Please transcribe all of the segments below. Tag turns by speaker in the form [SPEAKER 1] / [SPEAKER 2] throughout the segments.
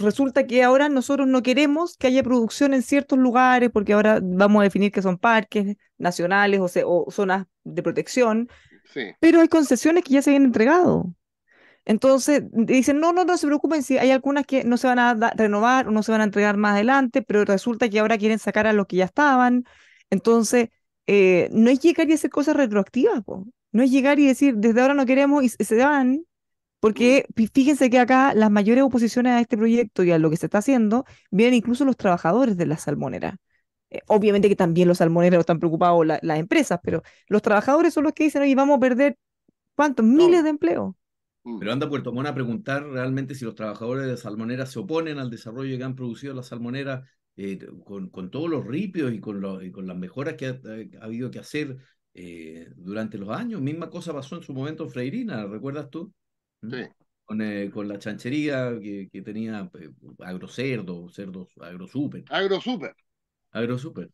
[SPEAKER 1] resulta que ahora nosotros no queremos que haya producción en ciertos lugares, porque ahora vamos a definir que son parques nacionales o, o zonas de protección, pero hay concesiones que ya se habían entregado. Entonces dicen, no, no, no se preocupen si hay algunas que no se van a renovar o no se van a entregar más adelante, pero resulta que ahora quieren sacar a los que ya estaban. Entonces, eh, no es llegar y hacer cosas retroactivas, no es llegar y decir, desde ahora no queremos y se van, porque mm. fíjense que acá las mayores oposiciones a este proyecto y a lo que se está haciendo vienen incluso los trabajadores de la salmonera. Eh, obviamente que también los salmoneros están preocupados las empresas, pero los trabajadores son los que dicen, oye, vamos a perder cuántos miles de empleos.
[SPEAKER 2] Mm. Pero anda Puerto Mona a preguntar realmente si los trabajadores de salmonera se oponen al desarrollo que han producido las salmoneras eh, con, todos los ripios y con, con las mejoras que ha, eh, habido que hacer durante los años. Misma cosa pasó en su momento en Freirina, ¿recuerdas tú? Eh, con, la chanchería que, que tenía pues, Agro agrocerdo, cerdos, agrosuper. Agro Agrosuper.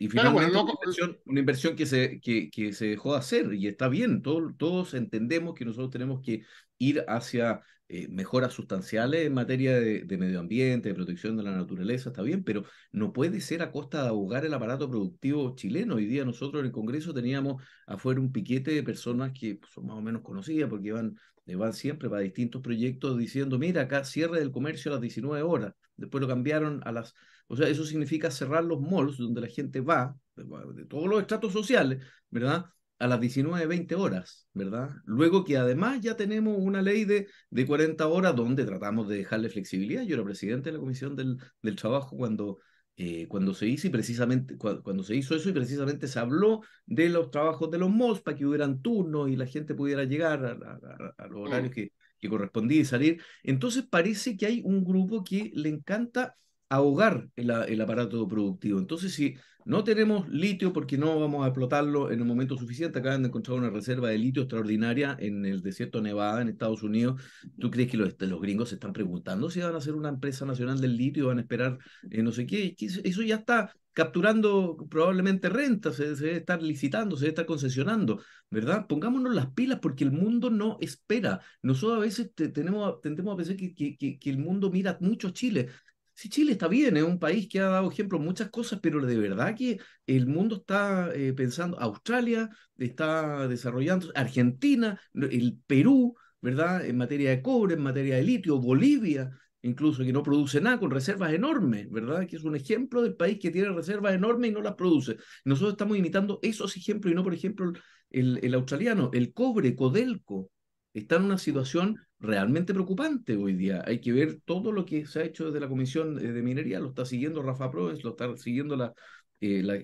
[SPEAKER 2] Y finalmente una, inversión, que se, que, se dejó de hacer y está bien, todos entendemos que nosotros tenemos que ir hacia eh, mejoras sustanciales en materia de, medio ambiente, de protección de la naturaleza, está bien, pero no puede ser a costa de ahogar el aparato productivo chileno. Hoy día nosotros en el Congreso teníamos afuera un piquete de personas que pues, son más o menos conocidas porque van, eh, van siempre para distintos proyectos diciendo, mira, acá cierre del comercio a las 19 horas, después lo cambiaron a las o sea, eso significa cerrar los malls donde la gente va, de todos los estratos sociales, ¿verdad? A las 19, 20 horas, ¿verdad? Luego que además ya tenemos una ley de, de 40 horas donde tratamos de dejarle flexibilidad. Yo era presidente de la Comisión del, del Trabajo cuando, eh, cuando se hizo precisamente cuando, se hizo eso y precisamente se habló de los trabajos de los malls para que hubieran turnos y la gente pudiera llegar a, los mm. horarios que, que correspondía y salir. Entonces parece que hay un grupo que le encanta ahogar el, el, aparato productivo. Entonces, si no tenemos litio, porque no vamos a explotarlo en un momento suficiente, acaban de encontrar una reserva de litio extraordinaria en el desierto de Nevada, en Estados Unidos, ¿tú crees que los, los, gringos se están preguntando si van a hacer una empresa nacional del litio, van a esperar eh, no sé qué? Eso ya está capturando probablemente rentas, se, está debe estar licitando, se debe estar concesionando, ¿verdad? Pongámonos las pilas porque el mundo no espera. Nosotros a veces tenemos, tendemos a pensar que, que, que, el mundo mira mucho Chile Sí, Chile está bien, es un país que ha dado ejemplo en muchas cosas, pero de verdad que el mundo está eh, pensando, Australia está desarrollando, Argentina, el Perú, ¿verdad? En materia de cobre, en materia de litio, Bolivia, incluso que no produce nada, con reservas enormes, ¿verdad? Que es un ejemplo del país que tiene reservas enormes y no las produce. Nosotros estamos imitando esos ejemplos y no, por ejemplo, el, el australiano, el cobre, Codelco, está en una situación realmente preocupante hoy día. Hay que ver todo lo que se ha hecho desde la Comisión eh, de Minería, lo está siguiendo Rafa Proves, lo está siguiendo la, ingeniera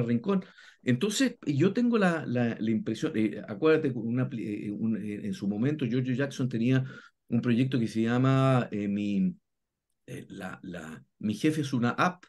[SPEAKER 2] eh, la, Rincón. Entonces, yo tengo la, la, impresión, eh, acuérdate, en su momento George Jackson tenía un proyecto que se llama mi, la, mi jefe es una app,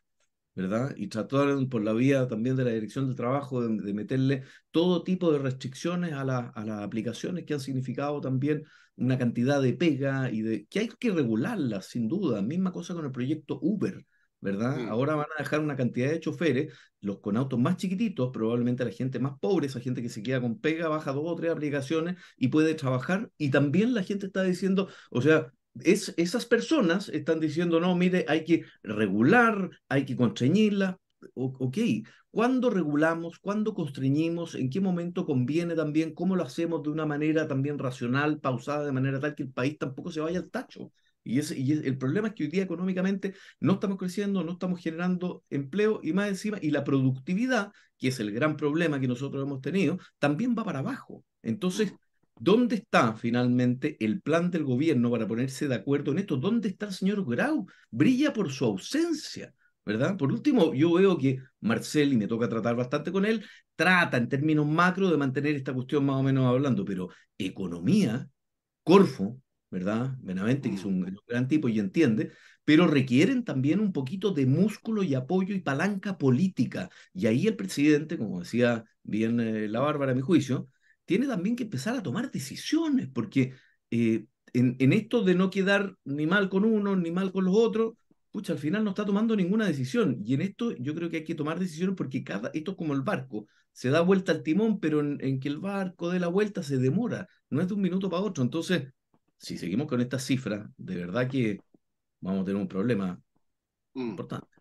[SPEAKER 2] ¿verdad? Y trataron por la vía también de la Dirección del Trabajo de, meterle todo tipo de restricciones a, las aplicaciones que han significado también una cantidad de pega y de que hay que regularlas, sin duda. Misma cosa con el proyecto Uber. ¿verdad? Mm. Ahora van a dejar una cantidad de choferes, los con autos más chiquititos, probablemente la gente más pobre, esa gente que se queda con pega, baja dos o tres aplicaciones y puede trabajar. Y también la gente está diciendo, o sea, esas personas están diciendo, no, mire, hay que regular, hay que constreñirla. ok, ¿cuándo regulamos? ¿Cuándo constreñimos? ¿En qué momento conviene también? ¿Cómo lo hacemos de una manera también racional, pausada, de manera tal que el país tampoco se vaya al tacho? Y, es, y el problema es que hoy día económicamente no estamos creciendo, no estamos generando empleo y más encima, y la productividad, que es el gran problema que nosotros hemos tenido, también va para abajo. Entonces, ¿Dónde está finalmente el plan del gobierno para ponerse de acuerdo en esto? ¿Dónde está el señor Grau? Brilla por su ausencia, ¿verdad? Por último, yo veo que Marcel, y me toca tratar bastante con él, trata en términos macro de mantener esta cuestión más o menos hablando, pero economía, Corfo, ¿verdad? Benavente, que es mm. un, gran tipo y entiende, pero requieren también un poquito de músculo y apoyo y palanca política. Y ahí el presidente, como decía bien eh, la Bárbara, a mi juicio, tiene también que empezar a tomar decisiones, porque eh, en, esto de no quedar ni mal con uno, ni mal con los otros, pucha, al final no está tomando ninguna decisión. Y en esto yo creo que hay que tomar decisiones porque cada, esto es como el barco, se da vuelta al timón, pero en, que el barco dé la vuelta se demora, no es de un minuto para otro. Entonces, si seguimos con estas cifras, de verdad que vamos a tener un problema mm. importante.